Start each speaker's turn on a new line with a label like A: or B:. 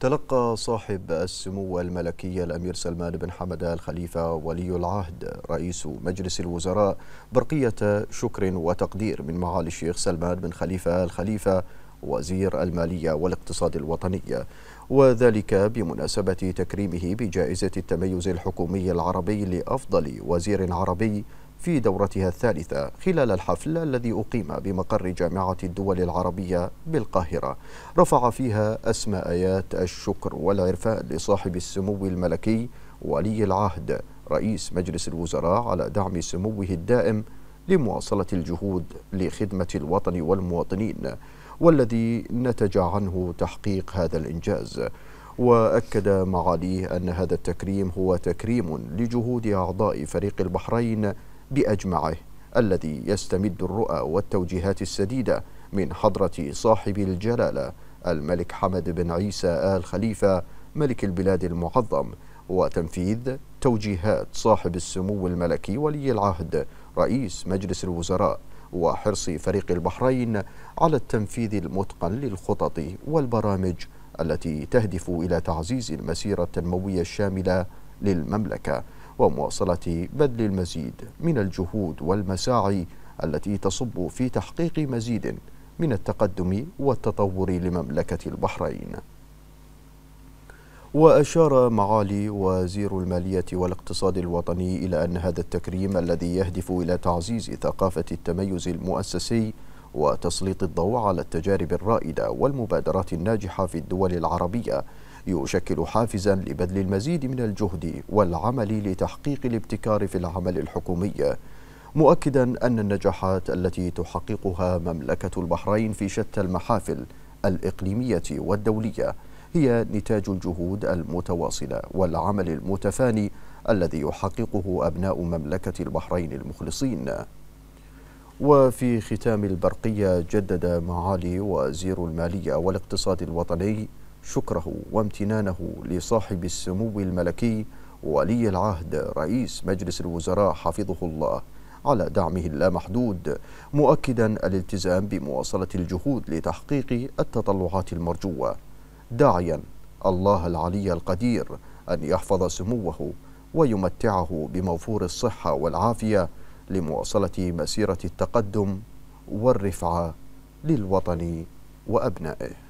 A: تلقى صاحب السمو الملكي الأمير سلمان بن حمد الخليفة ولي العهد رئيس مجلس الوزراء برقية شكر وتقدير من معالي الشيخ سلمان بن خليفة الخليفة وزير المالية والاقتصاد الوطني وذلك بمناسبة تكريمه بجائزة التميز الحكومي العربي لأفضل وزير عربي في دورتها الثالثة خلال الحفل الذي أقيم بمقر جامعة الدول العربية بالقاهرة رفع فيها أسماء آيات الشكر والعرفان لصاحب السمو الملكي ولي العهد رئيس مجلس الوزراء على دعم سموه الدائم لمواصلة الجهود لخدمة الوطن والمواطنين والذي نتج عنه تحقيق هذا الإنجاز وأكد معاليه أن هذا التكريم هو تكريم لجهود أعضاء فريق البحرين بأجمعه الذي يستمد الرؤى والتوجيهات السديدة من حضرة صاحب الجلالة الملك حمد بن عيسى آل خليفة ملك البلاد المعظم وتنفيذ توجيهات صاحب السمو الملكي ولي العهد رئيس مجلس الوزراء وحرص فريق البحرين على التنفيذ المتقن للخطط والبرامج التي تهدف إلى تعزيز المسيرة التنموية الشاملة للمملكة ومواصلة بذل المزيد من الجهود والمساعي التي تصب في تحقيق مزيد من التقدم والتطور لمملكة البحرين وأشار معالي وزير المالية والاقتصاد الوطني إلى أن هذا التكريم الذي يهدف إلى تعزيز ثقافة التميز المؤسسي وتسليط الضوء على التجارب الرائدة والمبادرات الناجحة في الدول العربية يشكل حافزا لبذل المزيد من الجهد والعمل لتحقيق الابتكار في العمل الحكومي مؤكدا أن النجاحات التي تحققها مملكة البحرين في شتى المحافل الإقليمية والدولية هي نتاج الجهود المتواصلة والعمل المتفاني الذي يحققه أبناء مملكة البحرين المخلصين وفي ختام البرقية جدد معالي وزير المالية والاقتصاد الوطني شكره وامتنانه لصاحب السمو الملكي ولي العهد رئيس مجلس الوزراء حفظه الله على دعمه اللامحدود مؤكدا الالتزام بمواصلة الجهود لتحقيق التطلعات المرجوة داعيا الله العلي القدير أن يحفظ سموه ويمتعه بموفور الصحة والعافية لمواصلة مسيرة التقدم والرفعة للوطن وأبنائه